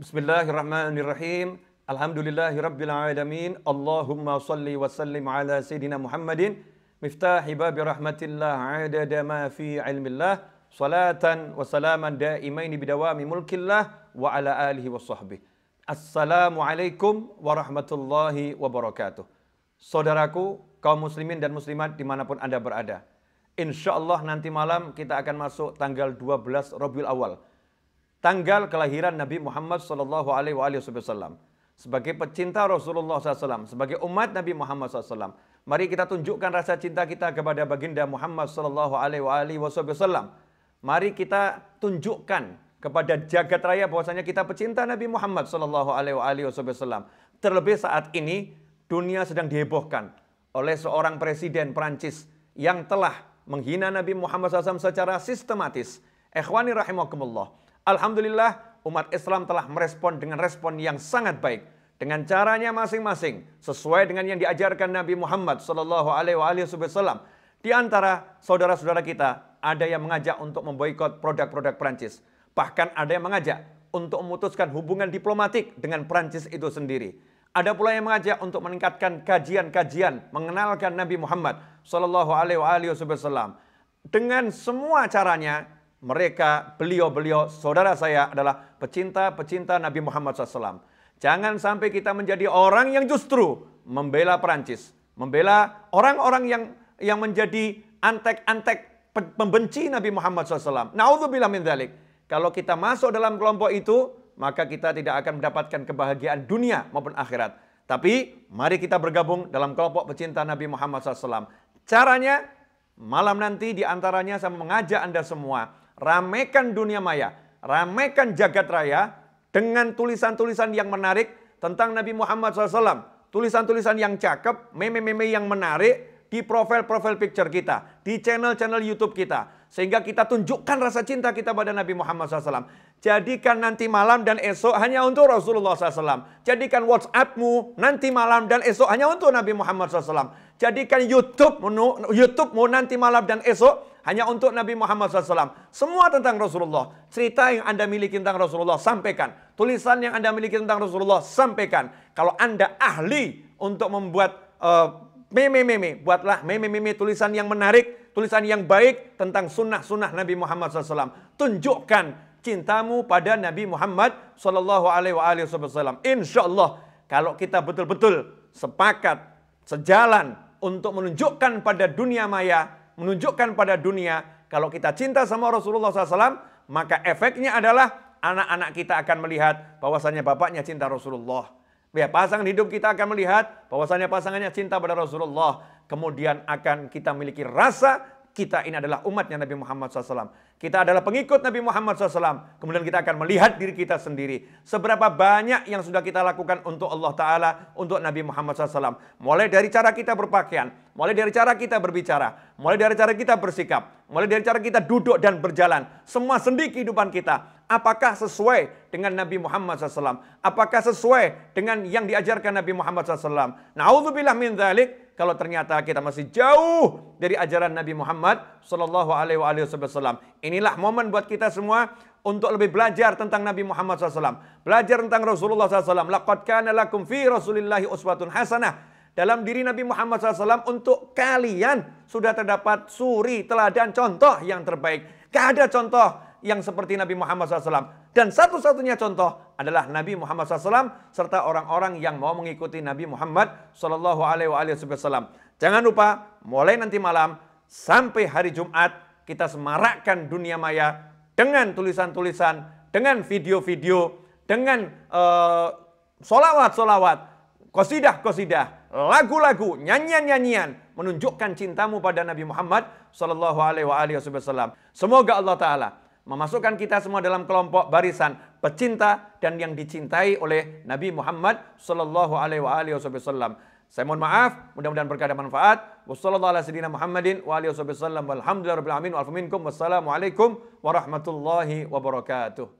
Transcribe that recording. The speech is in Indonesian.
Bismillahirrahmanirrahim. Alhamdulillahirabbil alamin. Allahumma salli wa sallim ala sayidina Muhammadin Miftah babi rahmatillah adada ma fi ilmillah salatan wa salaman daimaini bidawami mulkillah wa ala alihi wa sahbihi. Assalamualaikum warahmatullahi wabarakatuh. Saudaraku, kaum muslimin dan muslimat dimanapun Anda berada. Insya Allah nanti malam kita akan masuk tanggal 12 Rabiul Awal tanggal kelahiran Nabi Muhammad Sallallahu Alaihi Wasallam. Sebagai pecinta Rasulullah SAW, sebagai umat Nabi Muhammad SAW, mari kita tunjukkan rasa cinta kita kepada baginda Muhammad Sallallahu Alaihi Wasallam. Mari kita tunjukkan kepada jagat raya bahwasanya kita pecinta Nabi Muhammad Sallallahu Alaihi Wasallam. Terlebih saat ini dunia sedang dihebohkan oleh seorang presiden Perancis yang telah menghina Nabi Muhammad SAW secara sistematis. Ikhwani rahimakumullah. Alhamdulillah umat Islam telah merespon dengan respon yang sangat baik dengan caranya masing-masing sesuai dengan yang diajarkan Nabi Muhammad SAW. Di antara saudara-saudara kita ada yang mengajak untuk memboikot produk-produk Perancis, bahkan ada yang mengajak untuk memutuskan hubungan diplomatik dengan Perancis itu sendiri. Ada pula yang mengajak untuk meningkatkan kajian-kajian mengenalkan Nabi Muhammad SAW Dengan semua caranya mereka, beliau-beliau, saudara saya adalah pecinta-pecinta Nabi Muhammad SAW. Jangan sampai kita menjadi orang yang justru membela Perancis, membela orang-orang yang yang menjadi antek-antek pembenci Nabi Muhammad SAW. Naudzubillah min dhalik. Kalau kita masuk dalam kelompok itu, maka kita tidak akan mendapatkan kebahagiaan dunia maupun akhirat. Tapi mari kita bergabung dalam kelompok pecinta Nabi Muhammad SAW. Caranya malam nanti diantaranya saya mengajak Anda semua ramekan dunia maya, ramekan jagat raya dengan tulisan-tulisan yang menarik tentang Nabi Muhammad SAW. Tulisan-tulisan yang cakep, meme-meme yang menarik di profil-profil picture kita, di channel-channel YouTube kita. Sehingga kita tunjukkan rasa cinta kita pada Nabi Muhammad SAW. Jadikan nanti malam dan esok hanya untuk Rasulullah SAW. Jadikan WhatsAppmu nanti malam dan esok hanya untuk Nabi Muhammad SAW. Jadikan YouTube, YouTubemu nanti malam dan esok hanya untuk Nabi Muhammad SAW. Semua tentang Rasulullah. Cerita yang Anda miliki tentang Rasulullah, sampaikan. Tulisan yang Anda miliki tentang Rasulullah, sampaikan. Kalau Anda ahli untuk membuat eh, meme-meme, uh, buatlah meme-meme tulisan yang menarik, tulisan yang baik tentang sunnah-sunnah Nabi Muhammad SAW. Tunjukkan cintamu pada Nabi Muhammad SAW. Insya Allah, kalau kita betul-betul sepakat, sejalan untuk menunjukkan pada dunia maya menunjukkan pada dunia kalau kita cinta sama Rasulullah SAW, maka efeknya adalah anak-anak kita akan melihat bahwasannya bapaknya cinta Rasulullah. Ya, pasangan hidup kita akan melihat bahwasannya pasangannya cinta pada Rasulullah. Kemudian akan kita miliki rasa kita ini adalah umatnya Nabi Muhammad SAW. Kita adalah pengikut Nabi Muhammad SAW. Kemudian kita akan melihat diri kita sendiri. Seberapa banyak yang sudah kita lakukan untuk Allah Ta'ala, untuk Nabi Muhammad SAW. Mulai dari cara kita berpakaian, mulai dari cara kita berbicara, mulai dari cara kita bersikap, mulai dari cara kita duduk dan berjalan. Semua sendi kehidupan kita. Apakah sesuai dengan Nabi Muhammad SAW? Apakah sesuai dengan yang diajarkan Nabi Muhammad SAW? Na'udzubillah min dhalik kalau ternyata kita masih jauh dari ajaran Nabi Muhammad Shallallahu Alaihi Wasallam. Inilah momen buat kita semua untuk lebih belajar tentang Nabi Muhammad SAW. Belajar tentang Rasulullah SAW. Laqad kana lakum fi Rasulillahi uswatun hasanah. Dalam diri Nabi Muhammad SAW untuk kalian sudah terdapat suri, teladan, contoh yang terbaik. Gak ada contoh yang seperti Nabi Muhammad SAW. Dan satu-satunya contoh adalah Nabi Muhammad SAW serta orang-orang yang mau mengikuti Nabi Muhammad SAW. Jangan lupa mulai nanti malam sampai hari Jumat kita semarakkan dunia maya dengan tulisan-tulisan, dengan video-video, dengan solawat eh, solawat-solawat, kosidah-kosidah, lagu-lagu, nyanyian-nyanyian menunjukkan cintamu pada Nabi Muhammad Sallallahu Alaihi Wasallam. Semoga Allah Taala memasukkan kita semua dalam kelompok barisan pecinta dan yang dicintai oleh Nabi Muhammad sallallahu alaihi wasallam. Saya mohon maaf, mudah-mudahan berkah dan manfaat. Wassalamualaikum warahmatullahi wabarakatuh. Wassalamualaikum warahmatullahi wabarakatuh.